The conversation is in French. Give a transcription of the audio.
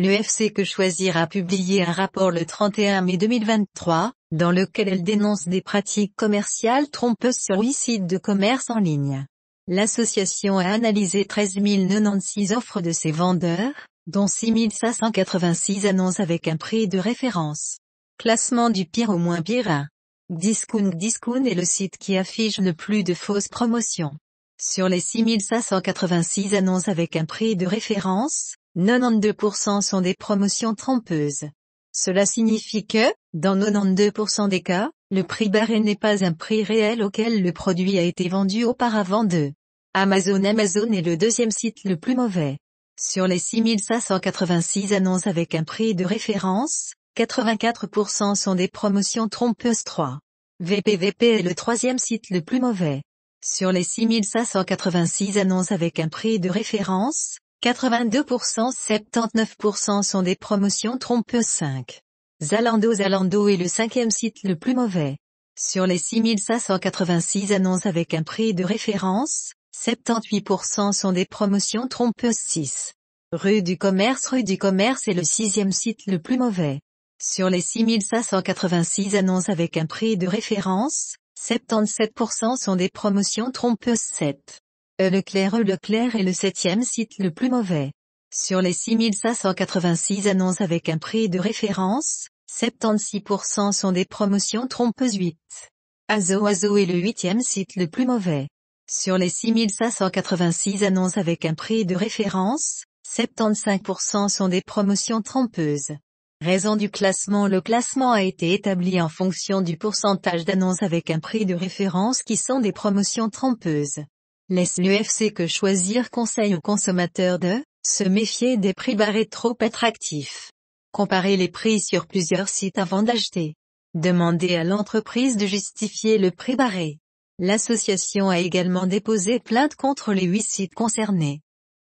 L'UFC que choisir a publié un rapport le 31 mai 2023, dans lequel elle dénonce des pratiques commerciales trompeuses sur huit sites de commerce en ligne. L'association a analysé 13 096 offres de ses vendeurs, dont 6 586 annonces avec un prix de référence. Classement du pire au moins pire 1. Discount Discount est le site qui affiche le plus de fausses promotions. Sur les 6 586 annonces avec un prix de référence, 92% sont des promotions trompeuses. Cela signifie que, dans 92% des cas, le prix barré n'est pas un prix réel auquel le produit a été vendu auparavant de Amazon. Amazon est le deuxième site le plus mauvais. Sur les 6586 annonces avec un prix de référence, 84% sont des promotions trompeuses 3. VPVP est le troisième site le plus mauvais. Sur les 6586 annonces avec un prix de référence, 82% 79% sont des promotions trompeuses 5. Zalando Zalando est le cinquième site le plus mauvais. Sur les 6586 annonces avec un prix de référence, 78% sont des promotions trompeuses 6. Rue du Commerce Rue du Commerce est le sixième site le plus mauvais. Sur les 6586 annonces avec un prix de référence, 77% sont des promotions trompeuses 7. Leclerc euh, Leclerc est le septième site le plus mauvais. Sur les 6586 annonces avec un prix de référence, 76% sont des promotions trompeuses 8. Azo Azo est le huitième site le plus mauvais. Sur les 6586 annonces avec un prix de référence, 75% sont des promotions trompeuses. Raison du classement Le classement a été établi en fonction du pourcentage d'annonces avec un prix de référence qui sont des promotions trompeuses. Laisse l'UFC que choisir conseille aux consommateurs de se méfier des prix barrés trop attractifs. Comparer les prix sur plusieurs sites avant d'acheter. Demandez à l'entreprise de justifier le prix barré. L'association a également déposé plainte contre les huit sites concernés.